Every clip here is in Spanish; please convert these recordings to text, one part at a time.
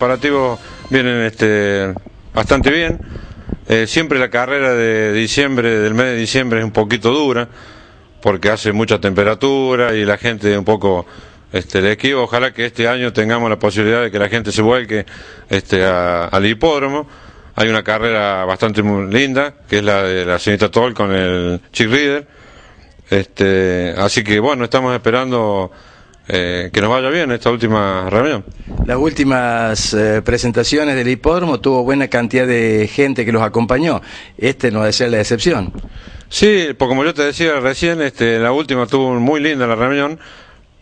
preparativos vienen este, bastante bien. Eh, siempre la carrera de diciembre, del mes de diciembre, es un poquito dura, porque hace mucha temperatura y la gente un poco este, le esquiva. Ojalá que este año tengamos la posibilidad de que la gente se vuelque este, al hipódromo. Hay una carrera bastante linda, que es la de la señorita Toll con el Chick Reader. Este, así que bueno, estamos esperando eh, que nos vaya bien esta última reunión. Las últimas eh, presentaciones del hipódromo tuvo buena cantidad de gente que los acompañó. Este no de ser la excepción. Sí, porque como yo te decía recién, este, la última tuvo muy linda la reunión,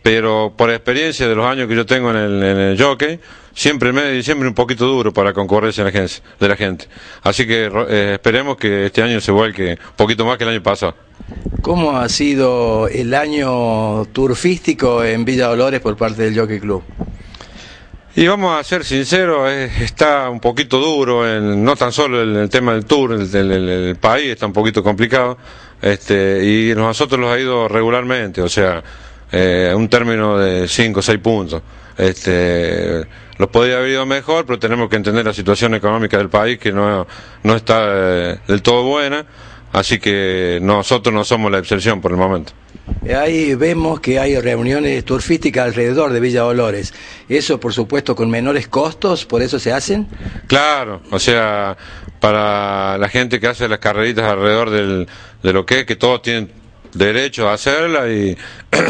pero por experiencia de los años que yo tengo en el, en el jockey, siempre me, siempre un poquito duro para concurrencia la de la gente. Así que eh, esperemos que este año se vuelque un poquito más que el año pasado. ¿Cómo ha sido el año turfístico en Villa Dolores por parte del Jockey Club? Y vamos a ser sinceros, eh, está un poquito duro, en, no tan solo el, el tema del tour, el, país está un poquito complicado, este, y nosotros los ha ido regularmente, o sea, eh, un término de 5 o 6 puntos. Este, los podría haber ido mejor, pero tenemos que entender la situación económica del país que no, no está eh, del todo buena, así que nosotros no somos la excepción por el momento. Eh, ahí vemos que hay reuniones turfísticas alrededor de Villa Dolores. Eso, por supuesto, con menores costos, por eso se hacen. Claro, o sea, para la gente que hace las carreritas alrededor de lo que es, que todos tienen derecho a hacerla y,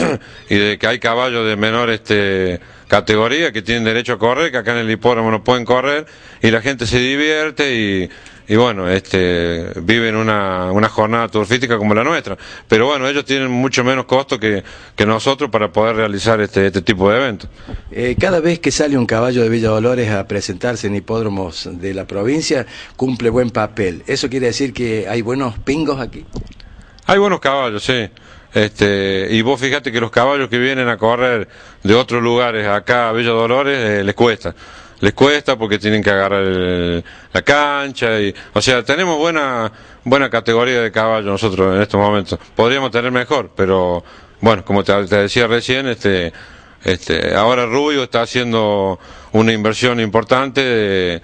y de que hay caballos de menor este categoría que tienen derecho a correr, que acá en el hipódromo no pueden correr y la gente se divierte y y bueno, este, viven una, una jornada turfística como la nuestra. Pero bueno, ellos tienen mucho menos costo que, que nosotros para poder realizar este, este tipo de eventos. Eh, cada vez que sale un caballo de Villa Dolores a presentarse en hipódromos de la provincia, cumple buen papel. ¿Eso quiere decir que hay buenos pingos aquí? Hay buenos caballos, sí. Este, y vos fíjate que los caballos que vienen a correr de otros lugares acá a Villa Dolores eh, les cuesta les cuesta porque tienen que agarrar la cancha y o sea tenemos buena buena categoría de caballo nosotros en estos momentos podríamos tener mejor pero bueno como te, decía recién este este ahora Rubio está haciendo una inversión importante de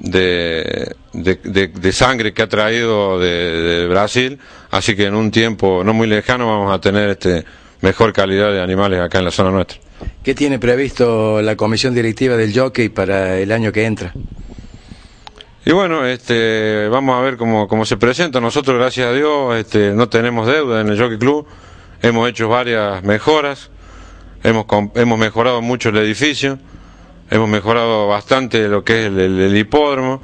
de, de, de sangre que ha traído de, Brasil así que en un tiempo no muy lejano vamos a tener este mejor calidad de animales acá en la zona nuestra ¿Qué tiene previsto la comisión directiva del jockey para el año que entra? Y bueno, este, vamos a ver cómo, se presenta. Nosotros, gracias a Dios, este, no tenemos deuda en el Jockey Club. Hemos hecho varias mejoras. Hemos, mejorado mucho el edificio. Hemos mejorado bastante lo que es el, hipódromo.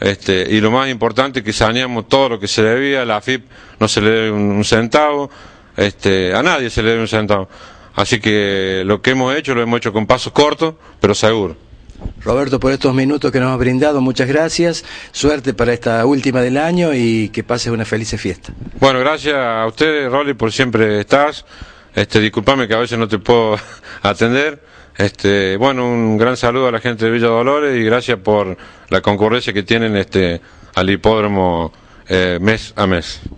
Este, y lo más importante es que saneamos todo lo que se debía, la FIP no se le debe un, centavo, este, a nadie se le debe un centavo. Así que lo que hemos hecho lo hemos hecho con pasos cortos, pero seguro. Roberto, por estos minutos que nos has brindado, muchas gracias. Suerte para esta última del año y que pases una feliz fiesta. Bueno, gracias a ustedes, Rolly, por siempre estás. Este, disculpame que a veces no te puedo atender. Este, bueno, un gran saludo a la gente de Villa Dolores y gracias por la concurrencia que tienen este, al hipódromo eh, mes a mes.